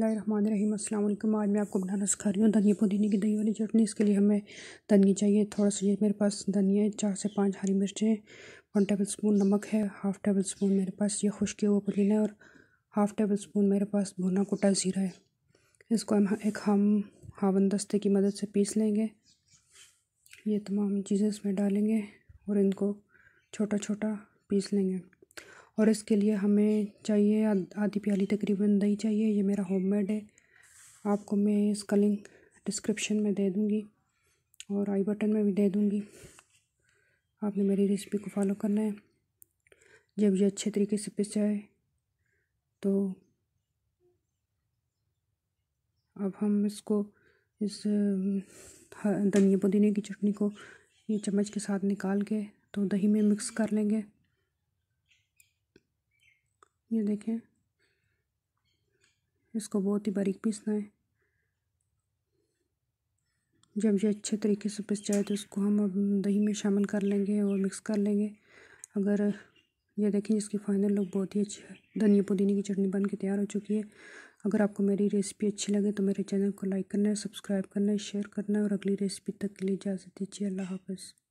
रहीम अस्सलाम वालेकुम आज मैं आपको बनाना सिखा रही हूँ धनिया पुदीने की दही वाली चटनी इसके लिए हमें धनिया चाहिए थोड़ा सा ये मेरे पास धनिया चार से पाँच हरी मिर्चें वन टेबल स्पून नमक है हाफ़ टेबल स्पून मेरे पास ये खुश्क हुआ पुदीना है और हाफ़ टेबल स्पून मेरे पास भुना कुटा ज़ीरा है इसको हम एक हम हावन दस्ते की मदद से पीस लेंगे ये तमाम चीज़ें इसमें डालेंगे और इनको छोटा छोटा पीस लेंगे और इसके लिए हमें चाहिए आधी प्याली तकरीबन दही चाहिए ये मेरा होममेड है आपको मैं इसका लिंक डिस्क्रिप्शन में दे दूँगी और आई बटन में भी दे दूँगी आपने मेरी रेसिपी को फॉलो करना है जब ये अच्छे तरीके से पिस जाए तो अब हम इसको इस धनिया पुदीने की चटनी को ये चम्मच के साथ निकाल के तो दही में मिक्स कर लेंगे ये देखें इसको बहुत ही बारीक पीसना है जब ये अच्छे तरीके से पिस जाए तो इसको हम अब दही में शामिल कर लेंगे और मिक्स कर लेंगे अगर ये देखें इसकी फाइनल लुक बहुत ही अच्छी है धनिया पुदीने की चटनी बन के तैयार हो चुकी है अगर आपको मेरी रेसिपी अच्छी लगे तो मेरे चैनल को लाइक करना है सब्सक्राइब करना है शेयर करना है और अगली रेसिपी तक के लिए इजाज़त दीजिए अल्लाह हाफ़